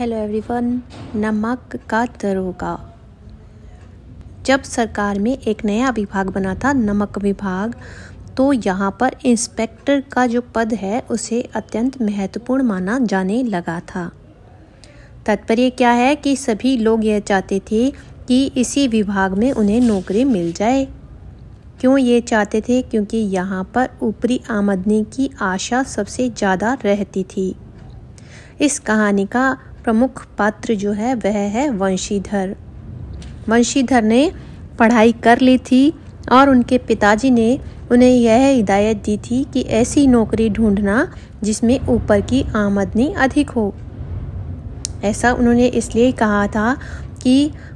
hello everyone नमक का दरोगा जब सरकार में एक नया विभाग बना था नमक विभाग तो यहाँ पर इंस्पेक्टर का जो पद है उसे अत्यंत महत्वपूर्ण माना जाने लगा था तात्पर्य क्या है कि सभी लोग यह चाहते थे कि इसी विभाग में उन्हें नौकरी मिल जाए क्यों ये चाहते थे क्योंकि यहाँ पर ऊपरी आमदनी की आशा सबसे ज़्यादा रहती थी इस कहानी का प्रमुख पात्र जो है वह है वंशीधर वंशीधर ने पढ़ाई कर ली थी और उनके पिताजी ने उन्हें यह हिदायत दी थी कि ऐसी नौकरी ढूंढना जिसमें ऊपर की आमदनी अधिक हो ऐसा उन्होंने इसलिए कहा था कि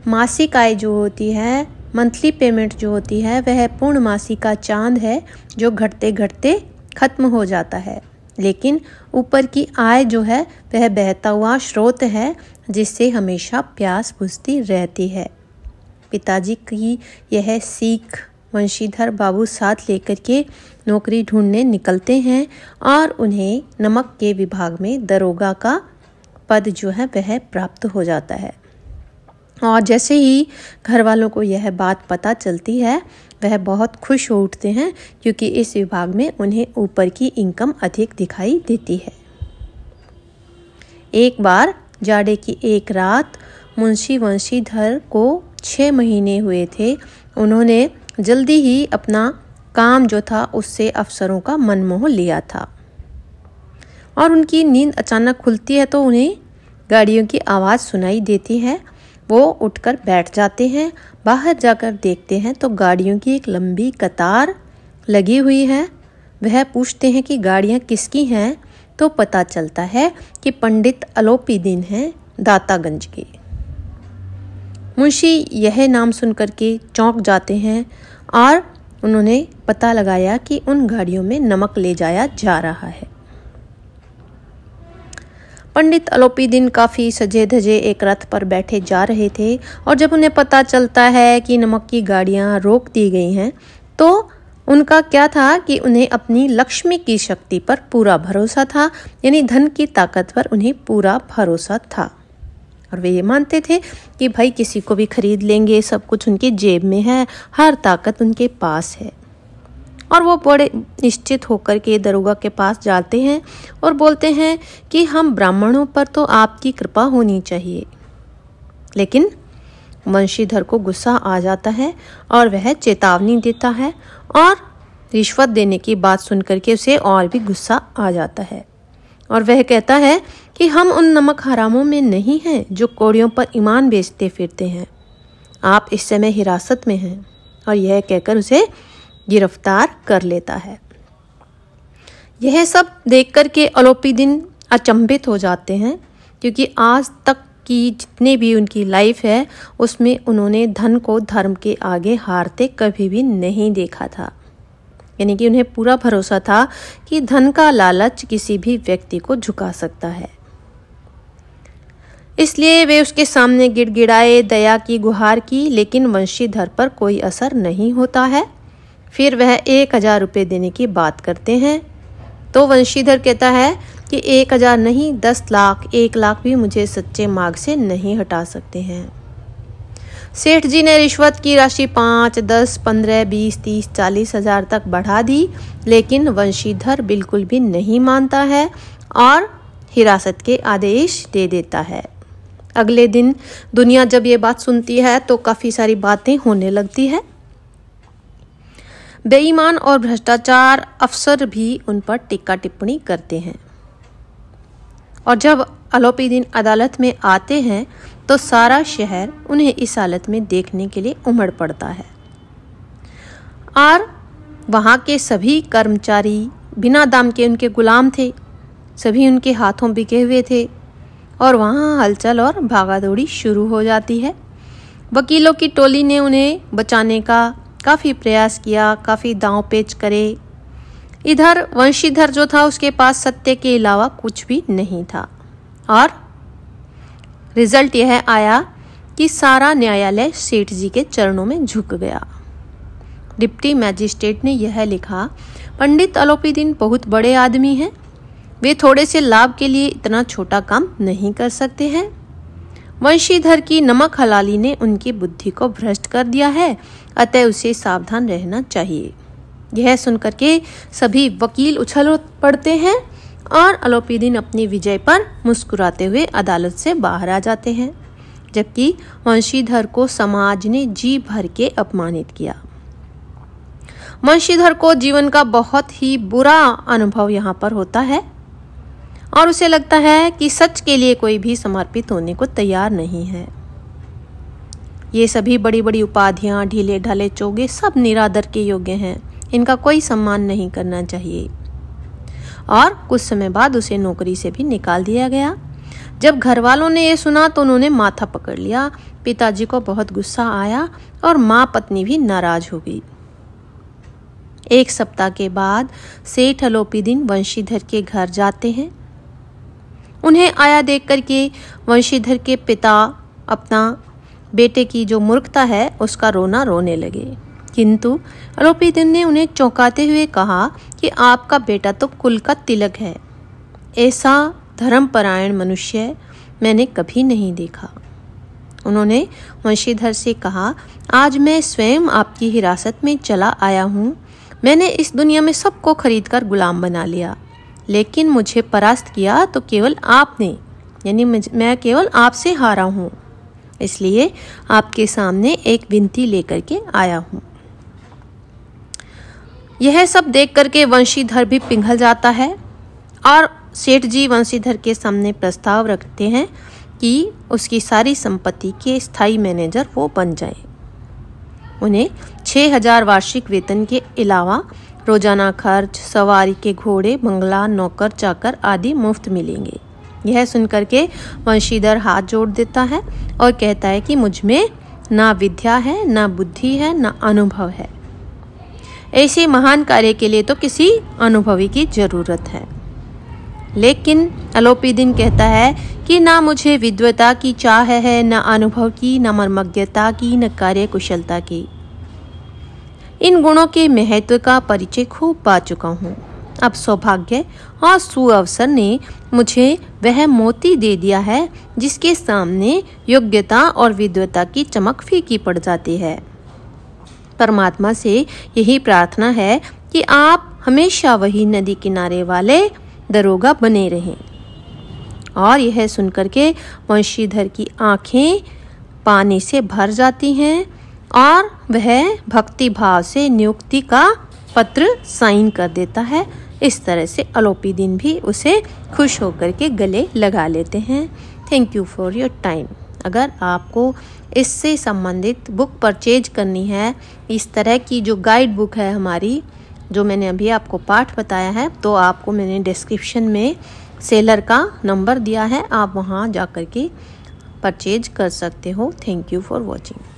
मासिक आय जो होती है मंथली पेमेंट जो होती है वह पूर्ण मासिक का चांद है जो घटते घटते ख़त्म हो जाता है लेकिन ऊपर की आय जो है वह बहता हुआ स्रोत है जिससे हमेशा प्यास बुझती रहती है पिताजी की यह सीख वंशीधर बाबू साथ लेकर के नौकरी ढूंढने निकलते हैं और उन्हें नमक के विभाग में दरोगा का पद जो है वह प्राप्त हो जाता है और जैसे ही घर वालों को यह बात पता चलती है वह बहुत खुश हो उठते हैं क्योंकि इस विभाग में उन्हें ऊपर की इनकम अधिक दिखाई देती है एक बार जाड़े की एक रात मुंशी वंशीधर को छः महीने हुए थे उन्होंने जल्दी ही अपना काम जो था उससे अफसरों का मन मोह लिया था और उनकी नींद अचानक खुलती है तो उन्हें गाड़ियों की आवाज़ सुनाई देती है वो उठकर बैठ जाते हैं बाहर जाकर देखते हैं तो गाड़ियों की एक लंबी कतार लगी हुई है वह पूछते हैं कि गाड़ियाँ किसकी हैं तो पता चलता है कि पंडित अलोपी दिन हैं दातागंज के मुंशी यह नाम सुनकर के चौंक जाते हैं और उन्होंने पता लगाया कि उन गाड़ियों में नमक ले जाया जा रहा है पंडित अलोपी दिन काफ़ी सजे धजे एक रथ पर बैठे जा रहे थे और जब उन्हें पता चलता है कि नमक की गाड़ियाँ रोक दी गई हैं तो उनका क्या था कि उन्हें अपनी लक्ष्मी की शक्ति पर पूरा भरोसा था यानी धन की ताकत पर उन्हें पूरा भरोसा था और वे ये मानते थे कि भाई किसी को भी खरीद लेंगे सब कुछ उनकी जेब में है हर ताकत उनके पास है और वो बड़े निश्चित होकर के दरोगा के पास जाते हैं और बोलते हैं कि हम ब्राह्मणों पर तो आपकी कृपा होनी चाहिए लेकिन वंशीधर को गुस्सा आ जाता है और वह चेतावनी देता है और रिश्वत देने की बात सुन करके उसे और भी गुस्सा आ जाता है और वह कहता है कि हम उन नमक हरामों में नहीं हैं जो कोड़ियों पर ईमान बेचते फिरते हैं आप इस समय हिरासत में हैं और यह कहकर उसे गिरफ्तार कर लेता है यह सब देख कर के अलोपीदीन अचंभित हो जाते हैं क्योंकि आज तक की जितनी भी उनकी लाइफ है उसमें उन्होंने धन को धर्म के आगे हारते कभी भी नहीं देखा था यानी कि उन्हें पूरा भरोसा था कि धन का लालच किसी भी व्यक्ति को झुका सकता है इसलिए वे उसके सामने गिड़गिड़ाए दया की गुहार की लेकिन वंशीधर पर कोई असर नहीं होता है फिर वह एक हज़ार रुपये देने की बात करते हैं तो वंशीधर कहता है कि एक हज़ार नहीं दस लाख एक लाख भी मुझे सच्चे मार्ग से नहीं हटा सकते हैं सेठ जी ने रिश्वत की राशि पाँच दस पंद्रह बीस तीस चालीस हजार तक बढ़ा दी लेकिन वंशीधर बिल्कुल भी नहीं मानता है और हिरासत के आदेश दे देता है अगले दिन दुनिया जब ये बात सुनती है तो काफ़ी सारी बातें होने लगती है बेईमान और भ्रष्टाचार अफसर भी उन पर टिक्का टिप्पणी करते हैं और जब अलोपीदीन अदालत में आते हैं तो सारा शहर उन्हें इस हालत में देखने के लिए उमड़ पड़ता है और वहाँ के सभी कर्मचारी बिना दाम के उनके गुलाम थे सभी उनके हाथों बिके हुए थे और वहाँ हलचल और दौड़ी शुरू हो जाती है वकीलों की टोली ने उन्हें बचाने का काफ़ी प्रयास किया काफ़ी दाव पेच करे इधर वंशीधर जो था उसके पास सत्य के अलावा कुछ भी नहीं था और रिजल्ट यह आया कि सारा न्यायालय सेठ जी के चरणों में झुक गया डिप्टी मैजिस्ट्रेट ने यह लिखा पंडित आलोपी दिन बहुत बड़े आदमी हैं वे थोड़े से लाभ के लिए इतना छोटा काम नहीं कर सकते हैं वंशीधर की नमक हलाली ने उनकी बुद्धि को भ्रष्ट कर दिया है अतः उसे सावधान रहना चाहिए यह सुनकर के सभी वकील उछल पड़ते हैं और अलोपीदीन अपनी विजय पर मुस्कुराते हुए अदालत से बाहर आ जाते हैं जबकि वंशीधर को समाज ने जी भर के अपमानित किया वंशीधर को जीवन का बहुत ही बुरा अनुभव यहाँ पर होता है और उसे लगता है कि सच के लिए कोई भी समर्पित होने को तैयार नहीं है ये सभी बड़ी बड़ी उपाधियाँ ढीले ढाले चोगे सब निरादर के योग्य हैं इनका कोई सम्मान नहीं करना चाहिए और कुछ समय बाद उसे नौकरी से भी निकाल दिया गया जब घर वालों ने यह सुना तो उन्होंने माथा पकड़ लिया पिताजी को बहुत गुस्सा आया और माँ पत्नी भी नाराज हो गई एक सप्ताह के बाद सेठ अलोपी दिन वंशीधर के घर जाते हैं उन्हें आया कर के वंशीधर के पिता अपना बेटे की जो मूर्खता है उसका रोना रोने लगे किंतु आरोपी दिन ने उन्हें चौंकाते हुए कहा कि आपका बेटा तो कुल का तिलक है ऐसा धर्मपरायण मनुष्य मैंने कभी नहीं देखा उन्होंने वंशीधर से कहा आज मैं स्वयं आपकी हिरासत में चला आया हूँ मैंने इस दुनिया में सबको खरीद कर गुलाम बना लिया लेकिन मुझे परास्त किया तो केवल आपने यानी मैं केवल आपसे हारा हूँ इसलिए आपके सामने एक विनती लेकर के आया हूँ यह सब देख करके वंशीधर भी पिघल जाता है और सेठ जी वंशीधर के सामने प्रस्ताव रखते हैं कि उसकी सारी संपत्ति के स्थाई मैनेजर वो बन जाए उन्हें 6000 वार्षिक वेतन के अलावा रोजाना खर्च सवारी के घोड़े बंगला नौकर चाकर आदि मुफ्त मिलेंगे यह सुनकर के वंशीधर हाथ जोड़ देता है और कहता है कि मुझ में ना विद्या है ना बुद्धि है ना अनुभव है ऐसे महान कार्य के लिए तो किसी अनुभवी की जरूरत है लेकिन अलोपीदीन कहता है कि ना मुझे विद्वता की चाह है ना अनुभव की ना मर्मज्ञता की न कार्य कुशलता की इन गुणों के महत्व का परिचय खूब पा चुका हूँ अब सौभाग्य और सुअवसर ने मुझे वह मोती दे दिया है जिसके सामने योग्यता और विद्वता की चमक फीकी पड़ जाती है परमात्मा से यही प्रार्थना है कि आप हमेशा वही नदी किनारे वाले दरोगा बने रहें और यह सुनकर के वंशीधर की आंखें पानी से भर जाती हैं और वह भक्ति भाव से नियुक्ति का पत्र साइन कर देता है इस तरह से अलोपी दिन भी उसे खुश होकर के गले लगा लेते हैं thank you for your time अगर आपको इससे संबंधित बुक परचेज करनी है इस तरह की जो गाइड बुक है हमारी जो मैंने अभी आपको पाठ बताया है तो आपको मैंने डिस्क्रिप्शन में सेलर का नंबर दिया है आप वहाँ जा कर के परचेज कर सकते हो थैंक यू फॉर वॉचिंग